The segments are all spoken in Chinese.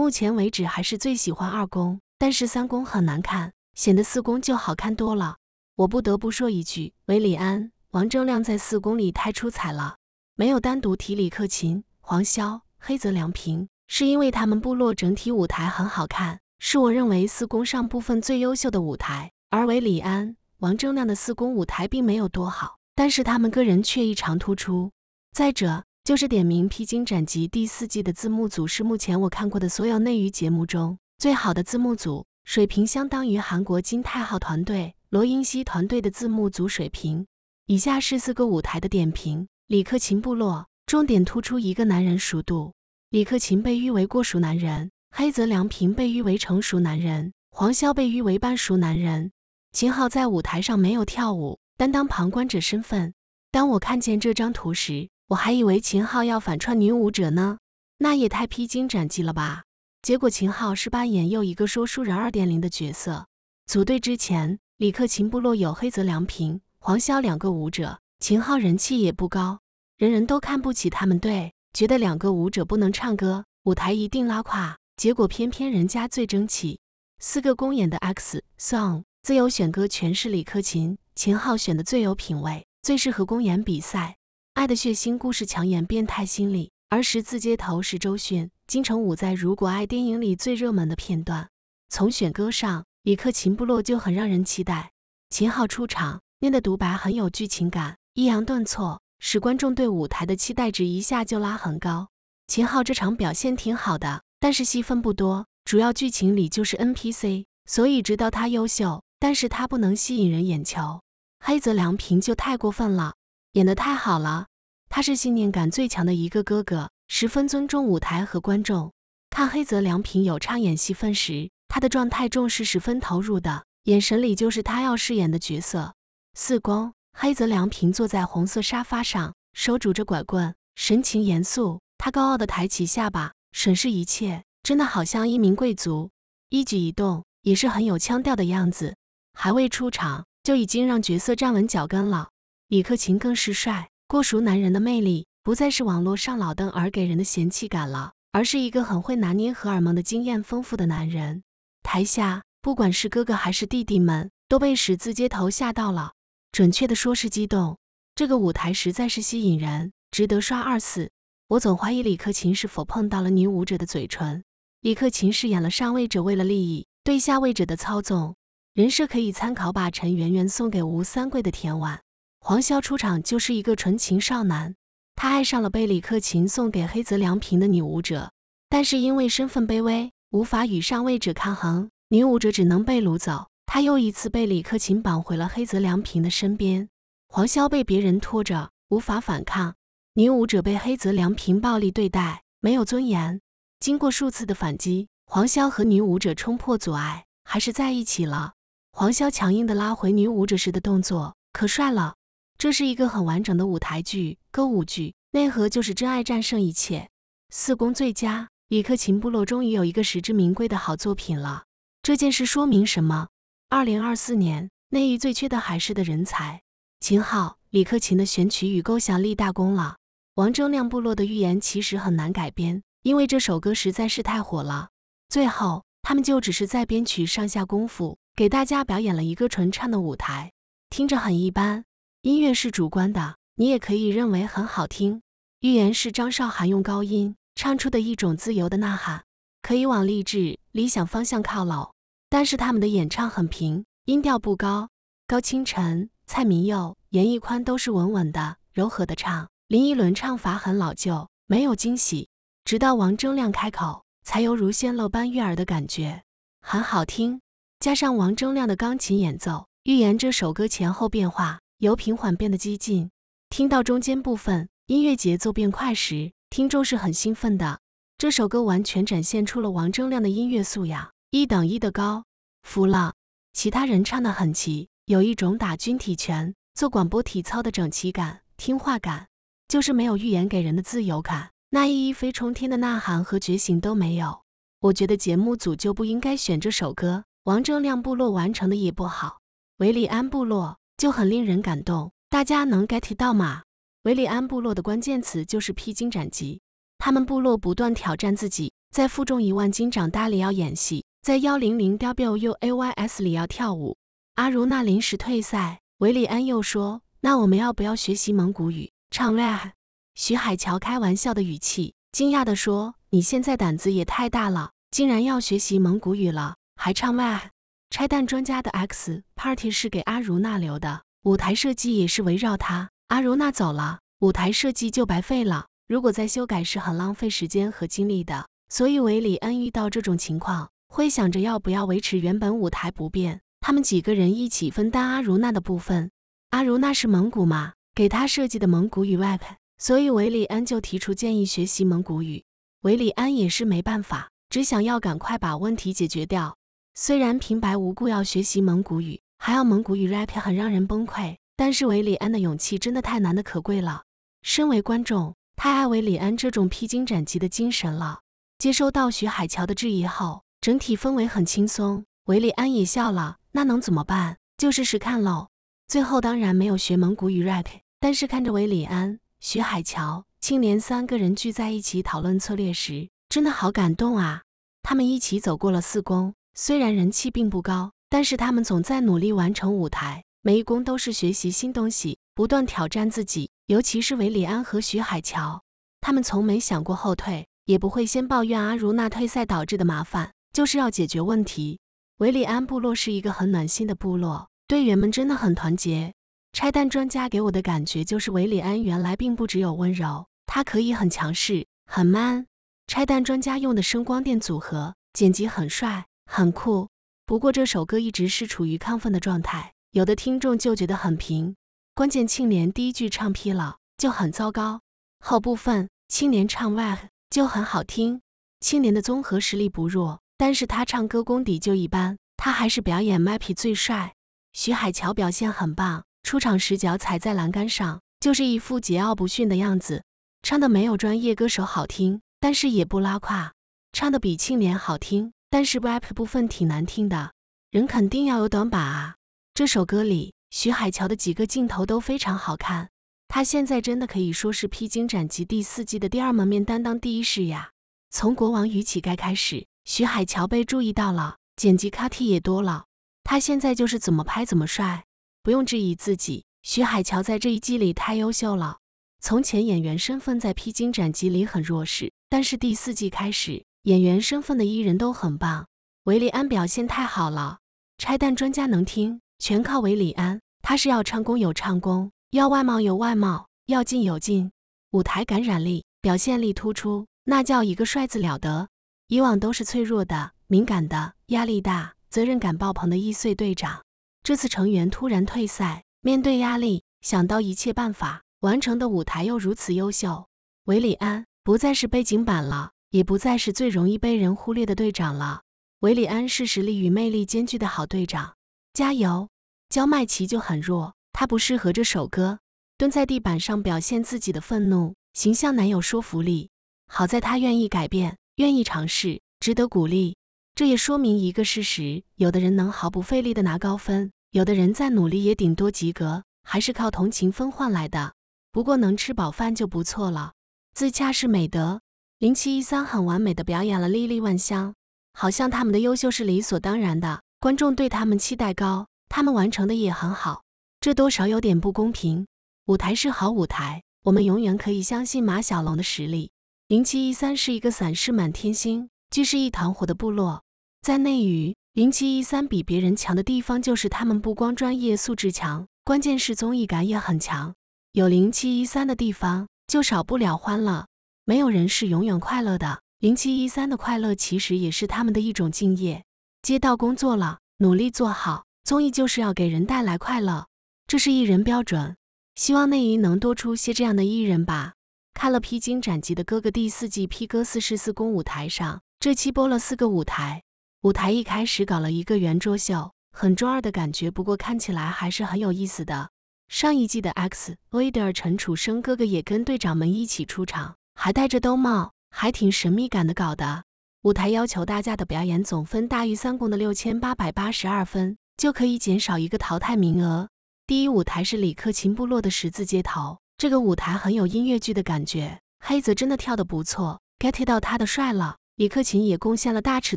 目前为止还是最喜欢二宫，但是三宫很难看，显得四宫就好看多了。我不得不说一句，韦礼安、王铮亮在四宫里太出彩了。没有单独提李克勤、黄潇、黑泽良平，是因为他们部落整体舞台很好看，是我认为四宫上部分最优秀的舞台。而韦礼安、王铮亮的四宫舞台并没有多好，但是他们个人却异常突出。再者，就是点名《披荆斩棘》第四季的字幕组是目前我看过的所有内娱节目中最好的字幕组，水平相当于韩国金泰浩团队、罗英熙团队的字幕组水平。以下是四个舞台的点评：李克勤部落，重点突出一个男人熟度。李克勤被誉为过熟男人，黑泽良平被誉为成熟男人，黄潇被誉为半熟男人。秦昊在舞台上没有跳舞，担当旁观者身份。当我看见这张图时。我还以为秦昊要反串女舞者呢，那也太披荆斩棘了吧！结果秦昊是扮演又一个说书人二点零的角色。组队之前，李克勤部落有黑泽良平、黄潇两个舞者，秦昊人气也不高，人人都看不起他们队，觉得两个舞者不能唱歌，舞台一定拉垮。结果偏偏人家最争气，四个公演的 X Song 自由选歌，全是李克勤，秦昊选的最有品味，最适合公演比赛。爱的血腥故事，强颜变态心理。而十字街头是周迅、金城武在《如果爱》电影里最热门的片段。从选歌上，李克勤部落就很让人期待。秦昊出场，念的独白很有剧情感，抑扬顿挫，使观众对舞台的期待值一下就拉很高。秦昊这场表现挺好的，但是戏份不多，主要剧情里就是 NPC，所以知道他优秀，但是他不能吸引人眼球。黑泽良平就太过分了。演得太好了，他是信念感最强的一个哥哥，十分尊重舞台和观众。看黑泽良平有唱演戏份时，他的状态重视十分投入的，眼神里就是他要饰演的角色。四宫黑泽良平坐在红色沙发上，手拄着拐棍，神情严肃。他高傲地抬起下巴，审视一切，真的好像一名贵族，一举一动也是很有腔调的样子。还未出场就已经让角色站稳脚跟了。李克勤更是帅过熟男人的魅力，不再是网络上老登而给人的嫌弃感了，而是一个很会拿捏荷尔蒙的经验丰富的男人。台下不管是哥哥还是弟弟们，都被十字街头吓到了，准确的说是激动。这个舞台实在是吸引人，值得刷二次。我总怀疑李克勤是否碰到了女舞者的嘴唇。李克勤饰演了上位者为了利益对下位者的操纵，人设可以参考把陈圆圆送给吴三桂的甜婉。黄潇出场就是一个纯情少男，他爱上了被李克勤送给黑泽良平的女舞者，但是因为身份卑微，无法与上位者抗衡，女舞者只能被掳走。他又一次被李克勤绑回了黑泽良平的身边，黄潇被别人拖着无法反抗，女舞者被黑泽良平暴力对待，没有尊严。经过数次的反击，黄潇和女舞者冲破阻碍，还是在一起了。黄潇强硬的拉回女舞者时的动作可帅了。这是一个很完整的舞台剧、歌舞剧，内核就是真爱战胜一切。四宫最佳，李克勤部落终于有一个实至名归的好作品了。这件事说明什么？二零二四年，内娱最缺的还是的人才。秦昊、李克勤的选曲与构想立大功了。王铮亮部落的预言其实很难改编，因为这首歌实在是太火了。最后，他们就只是在编曲上下功夫，给大家表演了一个纯唱的舞台，听着很一般。音乐是主观的，你也可以认为很好听。《预言》是张韶涵用高音唱出的一种自由的呐喊，可以往励志、理想方向靠拢。但是他们的演唱很平，音调不高。高清晨、蔡明佑、严屹宽都是稳稳的、柔和的唱。林依轮唱法很老旧，没有惊喜。直到王铮亮开口，才犹如仙露般悦耳的感觉，很好听。加上王铮亮的钢琴演奏，《预言》这首歌前后变化。由平缓变得激进，听到中间部分音乐节奏变快时，听众是很兴奋的。这首歌完全展现出了王铮亮的音乐素养，一等一的高，服了。其他人唱的很齐，有一种打军体拳、做广播体操的整齐感、听话感，就是没有预言给人的自由感，那一一飞冲天的呐喊和觉醒都没有。我觉得节目组就不应该选这首歌。王铮亮部落完成的也不好，维里安部落。就很令人感动，大家能 get 到吗？维里安部落的关键词就是披荆斩棘，他们部落不断挑战自己，在负重一万斤长大里要演戏，在幺零零 W U A Y S 里要跳舞。阿如那临时退赛，维里安又说：“那我们要不要学习蒙古语唱 rap？” 徐海乔开玩笑的语气惊讶地说：“你现在胆子也太大了，竟然要学习蒙古语了，还唱 rap。”拆弹专家的 X Party 是给阿茹娜留的，舞台设计也是围绕她。阿茹娜走了，舞台设计就白费了。如果再修改，是很浪费时间和精力的。所以韦里恩遇到这种情况，会想着要不要维持原本舞台不变，他们几个人一起分担阿茹娜的部分。阿茹娜是蒙古嘛，给他设计的蒙古语 rap 所以韦里安就提出建议学习蒙古语。韦里安也是没办法，只想要赶快把问题解决掉。虽然平白无故要学习蒙古语，还要蒙古语 rap 很让人崩溃，但是韦礼安的勇气真的太难得可贵了。身为观众，太爱韦礼安这种披荆斩棘的精神了。接收到徐海乔的质疑后，整体氛围很轻松，韦礼安也笑了。那能怎么办？就是试看喽。最后当然没有学蒙古语 rap，但是看着韦礼安、徐海乔、青莲三个人聚在一起讨论策略时，真的好感动啊！他们一起走过了四宫。虽然人气并不高，但是他们总在努力完成舞台。每一工都是学习新东西，不断挑战自己。尤其是韦礼安和徐海乔，他们从没想过后退，也不会先抱怨阿如娜退赛导致的麻烦，就是要解决问题。韦礼安部落是一个很暖心的部落，队员们真的很团结。拆弹专家给我的感觉就是韦礼安原来并不只有温柔，他可以很强势，很 man。拆弹专家用的声光电组合剪辑很帅。很酷，不过这首歌一直是处于亢奋的状态，有的听众就觉得很平。关键庆怜第一句唱疲劳就很糟糕，后部分庆怜唱 rap 就很好听。庆怜的综合实力不弱，但是他唱歌功底就一般，他还是表演 m a p 最帅。徐海乔表现很棒，出场时脚踩在栏杆上，就是一副桀骜不驯的样子。唱的没有专业歌手好听，但是也不拉胯，唱的比庆怜好听。但是 rap 部分挺难听的，人肯定要有短板啊。这首歌里徐海乔的几个镜头都非常好看，他现在真的可以说是《披荆斩棘》第四季的第二门面担当第一是呀。从《国王与乞丐》开始，徐海乔被注意到了，剪辑 cut 也多了，他现在就是怎么拍怎么帅，不用质疑自己。徐海乔在这一季里太优秀了，从前演员身份在《披荆斩棘》里很弱势，但是第四季开始。演员身份的艺人都很棒，韦礼安表现太好了。拆弹专家能听，全靠韦礼安。他是要唱功有唱功，要外貌有外貌，要劲有劲，舞台感染力、表现力突出，那叫一个帅字了得。以往都是脆弱的、敏感的、压力大、责任感爆棚的易碎队长，这次成员突然退赛，面对压力想到一切办法完成的舞台又如此优秀，韦礼安不再是背景板了。也不再是最容易被人忽略的队长了。韦里安是实力与魅力兼具的好队长，加油！焦麦奇就很弱，他不适合这首歌，蹲在地板上表现自己的愤怒，形象难有说服力。好在他愿意改变，愿意尝试，值得鼓励。这也说明一个事实：有的人能毫不费力地拿高分，有的人再努力也顶多及格，还是靠同情分换来的。不过能吃饱饭就不错了，自洽是美德。零七一三很完美的表演了《莉莉万香》，好像他们的优秀是理所当然的。观众对他们期待高，他们完成的也很好，这多少有点不公平。舞台是好舞台，我们永远可以相信马小龙的实力。零七一三是一个散失满天星，聚是一团火的部落。在内娱，零七一三比别人强的地方就是他们不光专业素质强，关键是综艺感也很强。有零七一三的地方，就少不了欢了。没有人是永远快乐的。零七一三的快乐其实也是他们的一种敬业。接到工作了，努力做好。综艺就是要给人带来快乐，这是艺人标准。希望内娱能多出些这样的艺人吧。看了《披荆斩棘的哥哥》第四季 P 哥四十四公舞台上，这期播了四个舞台。舞台一开始搞了一个圆桌秀，很中二的感觉，不过看起来还是很有意思的。上一季的 X Leader 陈楚生哥哥也跟队长们一起出场。还戴着兜帽，还挺神秘感的，搞的。舞台要求大家的表演总分大于三公的六千八百八十二分，就可以减少一个淘汰名额。第一舞台是李克勤部落的十字街头，这个舞台很有音乐剧的感觉。黑泽真的跳得不错，get 到他的帅了。李克勤也贡献了大尺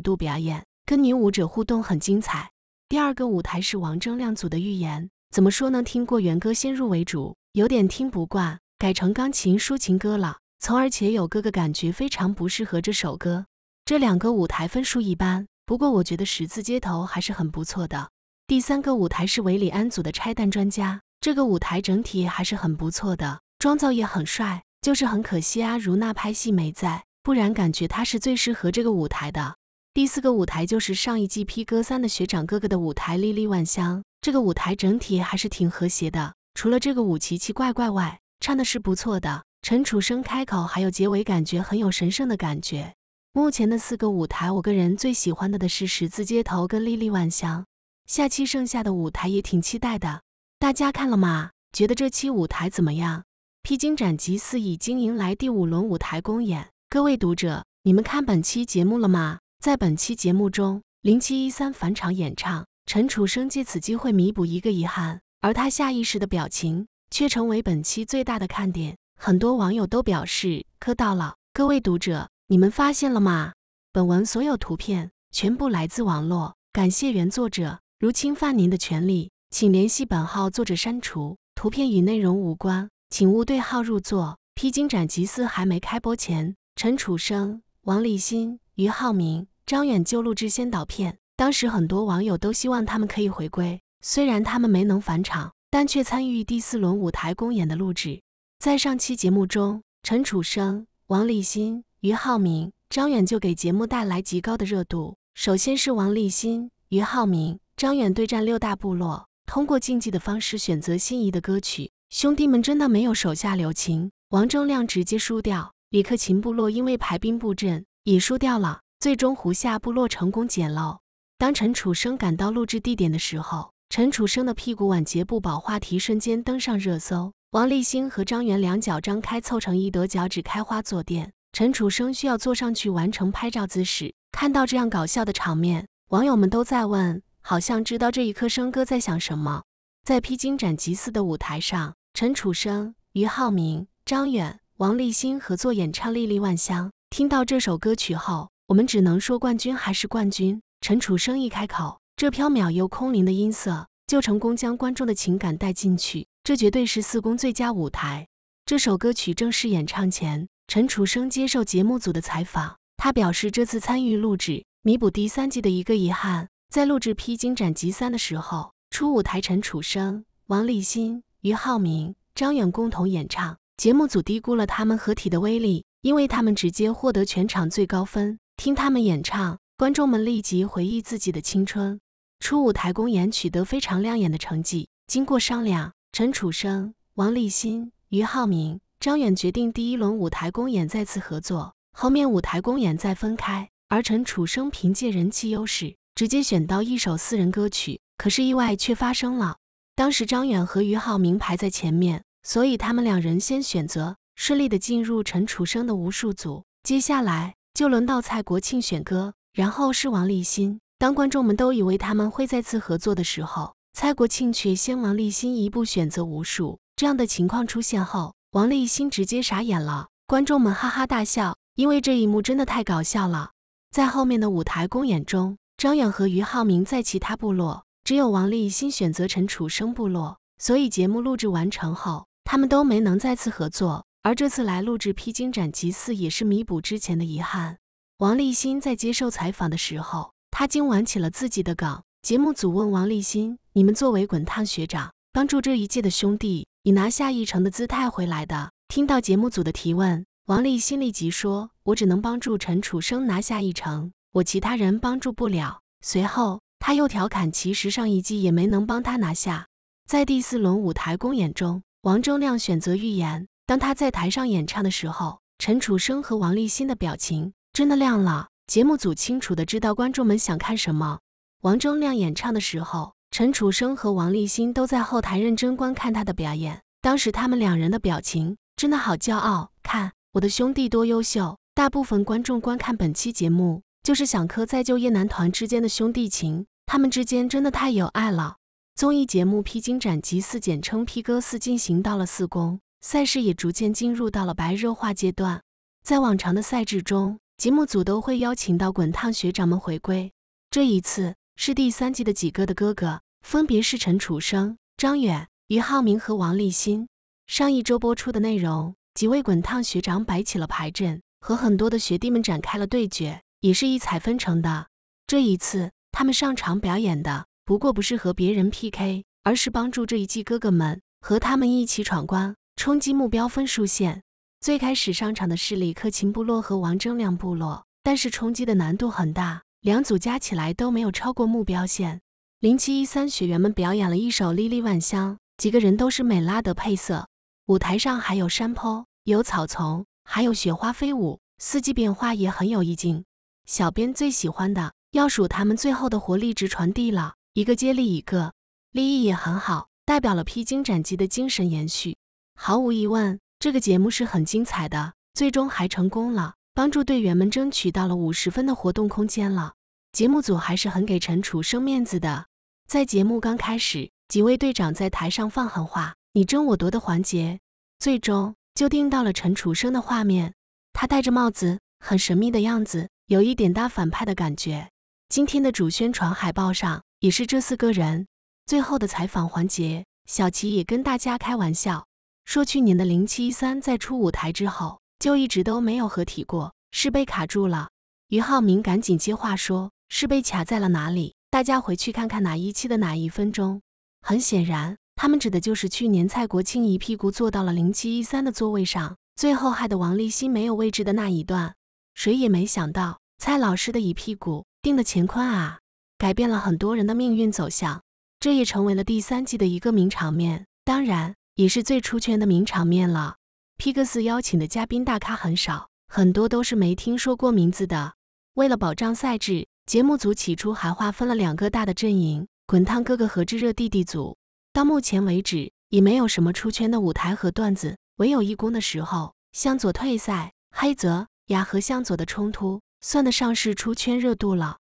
度表演，跟女舞者互动很精彩。第二个舞台是王铮亮组的预言，怎么说呢？听过原歌先入为主，有点听不惯，改成钢琴抒情歌了。从而且有哥哥感觉非常不适合这首歌。这两个舞台分数一般，不过我觉得十字街头还是很不错的。第三个舞台是维里安组的拆弹专家，这个舞台整体还是很不错的，妆造也很帅，就是很可惜阿如那拍戏没在，不然感觉他是最适合这个舞台的。第四个舞台就是上一季 P 哥三的学长哥哥的舞台《莉莉万香》，这个舞台整体还是挺和谐的，除了这个舞奇奇怪怪外，唱的是不错的。陈楚生开口还有结尾，感觉很有神圣的感觉。目前的四个舞台，我个人最喜欢的的是十字街头跟莉莉万象。下期剩下的舞台也挺期待的。大家看了吗？觉得这期舞台怎么样？披荆斩棘四已经迎来第五轮舞台公演。各位读者，你们看本期节目了吗？在本期节目中，零七一三返场演唱，陈楚生借此机会弥补一个遗憾，而他下意识的表情却成为本期最大的看点。很多网友都表示磕到了。各位读者，你们发现了吗？本文所有图片全部来自网络，感谢原作者。如侵犯您的权利，请联系本号作者删除。图片与内容无关，请勿对号入座。披荆斩棘四还没开播前，陈楚生、王立新、于浩明、张远就录制先导片。当时很多网友都希望他们可以回归，虽然他们没能返场，但却参与第四轮舞台公演的录制。在上期节目中，陈楚生、王立新、于浩明、张远就给节目带来极高的热度。首先是王立新、于浩明、张远对战六大部落，通过竞技的方式选择心仪的歌曲。兄弟们真的没有手下留情，王铮亮直接输掉，李克勤部落因为排兵布阵已输掉了。最终，胡夏部落成功捡漏。当陈楚生赶到录制地点的时候，陈楚生的屁股晚节不保，话题瞬间登上热搜。王立鑫和张远两脚张开凑成一坨脚趾开花坐垫，陈楚生需要坐上去完成拍照姿势。看到这样搞笑的场面，网友们都在问，好像知道这一刻生哥在想什么。在披荆斩棘四的舞台上，陈楚生、于浩明、张远、王立鑫合作演唱《粒粒万香》。听到这首歌曲后，我们只能说冠军还是冠军。陈楚生一开口，这缥缈又空灵的音色就成功将观众的情感带进去。这绝对是四公最佳舞台。这首歌曲正式演唱前，陈楚生接受节目组的采访，他表示这次参与录制弥补第三季的一个遗憾。在录制《披荆斩棘三》的时候，初舞台陈楚生、王立鑫、俞灏明、张远共同演唱，节目组低估了他们合体的威力，因为他们直接获得全场最高分。听他们演唱，观众们立即回忆自己的青春。初舞台公演取得非常亮眼的成绩，经过商量。陈楚生、王立鑫、于浩明、张远决定第一轮舞台公演再次合作，后面舞台公演再分开。而陈楚生凭借人气优势直接选到一首私人歌曲，可是意外却发生了。当时张远和于浩明排在前面，所以他们两人先选择，顺利的进入陈楚生的无数组。接下来就轮到蔡国庆选歌，然后是王立鑫。当观众们都以为他们会再次合作的时候，蔡国庆却先王立新一步选择无数。这样的情况出现后，王立新直接傻眼了。观众们哈哈大笑，因为这一幕真的太搞笑了。在后面的舞台公演中，张远和于浩明在其他部落，只有王立新选择陈楚生部落，所以节目录制完成后，他们都没能再次合作。而这次来录制《披荆斩棘四》，也是弥补之前的遗憾。王立新在接受采访的时候，他竟玩起了自己的梗。节目组问王立新。你们作为滚烫学长，帮助这一届的兄弟以拿下一城的姿态回来的。听到节目组的提问，王立新立即说：“我只能帮助陈楚生拿下一城，我其他人帮助不了。”随后他又调侃：“其实上一季也没能帮他拿下。”在第四轮舞台公演中，王铮亮选择预演。当他在台上演唱的时候，陈楚生和王立新的表情真的亮了。节目组清楚的知道观众们想看什么。王铮亮演唱的时候。陈楚生和王立鑫都在后台认真观看他的表演，当时他们两人的表情真的好骄傲。看我的兄弟多优秀！大部分观众观看本期节目，就是想磕再就业男团之间的兄弟情，他们之间真的太有爱了。综艺节目披荆斩棘四简称披哥四进行到了四公，赛事也逐渐进入到了白热化阶段。在往常的赛制中，节目组都会邀请到滚烫学长们回归，这一次。是第三季的几个的哥哥，分别是陈楚生、张远、于浩明和王立新。上一周播出的内容，几位滚烫学长摆起了牌阵，和很多的学弟们展开了对决，也是异彩纷呈的。这一次，他们上场表演的，不过不是和别人 PK，而是帮助这一季哥哥们和他们一起闯关，冲击目标分数线。最开始上场的是李克勤部落和王铮亮部落，但是冲击的难度很大。两组加起来都没有超过目标线。零七一三学员们表演了一首《莉莉万香》，几个人都是美拉德配色。舞台上还有山坡，有草丛，还有雪花飞舞，四季变化也很有意境。小编最喜欢的要数他们最后的活力值传递了，一个接力一个，立意也很好，代表了披荆斩棘的精神延续。毫无疑问，这个节目是很精彩的，最终还成功了。帮助队员们争取到了五十分的活动空间了。节目组还是很给陈楚生面子的。在节目刚开始，几位队长在台上放狠话，你争我夺的环节，最终就定到了陈楚生的画面。他戴着帽子，很神秘的样子，有一点大反派的感觉。今天的主宣传海报上也是这四个人。最后的采访环节，小齐也跟大家开玩笑说，去年的零七一三在出舞台之后。就一直都没有合体过，是被卡住了。于浩明赶紧接话，说是被卡在了哪里？大家回去看看哪一期的哪一分钟。很显然，他们指的就是去年蔡国庆一屁股坐到了零七一三的座位上，最后害得王立新没有位置的那一段。谁也没想到，蔡老师的一屁股定的乾坤啊，改变了很多人的命运走向。这也成为了第三季的一个名场面，当然也是最出圈的名场面了。P 克斯邀请的嘉宾大咖很少，很多都是没听说过名字的。为了保障赛制，节目组起初还划分了两个大的阵营：滚烫哥哥和炙热弟弟组。到目前为止，已没有什么出圈的舞台和段子，唯有一公的时候，向佐退赛，黑泽雅和向佐的冲突算得上是出圈热度了。